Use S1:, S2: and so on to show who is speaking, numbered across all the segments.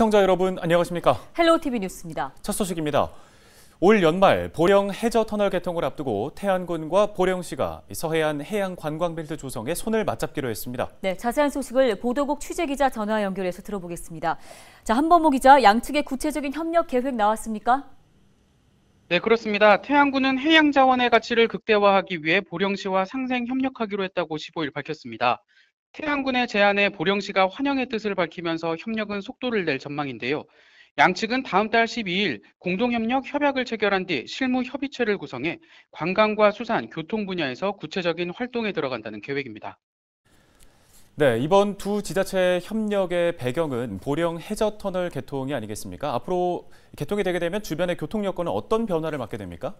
S1: 시청자 여러분 안녕하십니까?
S2: 헬로우TV 뉴스입니다.
S1: 첫 소식입니다. 올 연말 보령 해저 터널 개통을 앞두고 태안군과 보령시가 서해안 해양 관광벨트 조성에 손을 맞잡기로 했습니다.
S2: 네, 자세한 소식을 보도국 취재 기자 전화 연결해서 들어보겠습니다. 자, 한범호 기자, 양측의 구체적인 협력 계획 나왔습니까?
S1: 네,
S3: 그렇습니다. 태양군은 해양 자원의 가치를 극대화하기 위해 보령시와 상생 협력하기로 했다고 15일 밝혔습니다. 태양군의 제안에 보령시가 환영의 뜻을 밝히면서 협력은 속도를 낼 전망인데요. 양측은 다음 달 12일 공동협력 협약을 체결한 뒤 실무 협의체를 구성해 관광과 수산, 교통 분야에서 구체적인 활동에 들어간다는 계획입니다.
S1: 네, 이번 두 지자체의 협력의 배경은 보령 해저터널 개통이 아니겠습니까? 앞으로 개통이 되게 되면 주변의 교통 여건은 어떤 변화를 맞게 됩니까?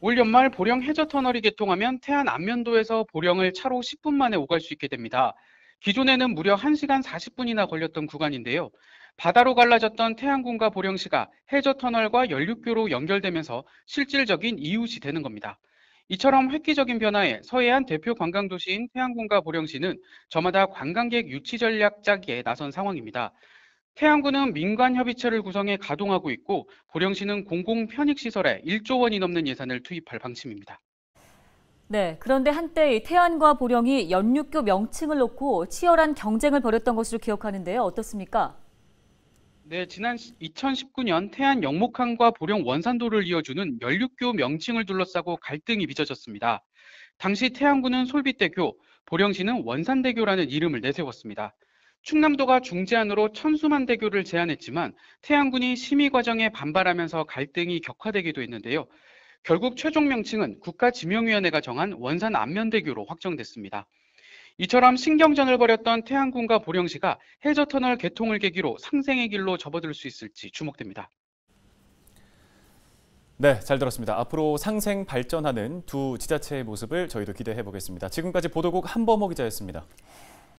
S1: 올 연말 보령 해저 터널이 개통하면 태안 안면도에서
S3: 보령을 차로 10분 만에 오갈 수 있게 됩니다. 기존에는 무려 1시간 40분이나 걸렸던 구간인데요. 바다로 갈라졌던 태안군과 보령시가 해저 터널과 연륙교로 연결되면서 실질적인 이웃이 되는 겁니다. 이처럼 획기적인 변화에 서해안 대표 관광도시인 태안군과 보령시는 저마다 관광객 유치 전략 짜기에 나선 상황입니다. 태양구는 민관협의체를 구성해 가동하고 있고 보령시는 공공편익시설에 1조 원이 넘는 예산을 투입할 방침입니다.
S2: 네, 그런데 한때 태안과 보령이 연육교 명칭을 놓고 치열한 경쟁을 벌였던 것으로 기억하는데요. 어떻습니까?
S3: 네, 지난 2019년 태안 영목항과 보령 원산도를 이어주는 연륙교 명칭을 둘러싸고 갈등이 빚어졌습니다. 당시 태안군은 솔비대교 보령시는 원산대교라는 이름을 내세웠습니다. 충남도가 중재안으로 천수만대교를 제안했지만 태양군이 심의 과정에 반발하면서 갈등이 격화되기도 했는데요. 결국 최종 명칭은 국가지명위원회가 정한 원산 안면대교로 확정됐습니다. 이처럼 신경전을 벌였던 태양군과 보령시가 해저터널 개통을 계기로 상생의 길로 접어들 수 있을지 주목됩니다.
S1: 네, 잘 들었습니다. 앞으로 상생 발전하는 두 지자체의 모습을 저희도 기대해 보겠습니다. 지금까지 보도국 한범호 기자였습니다.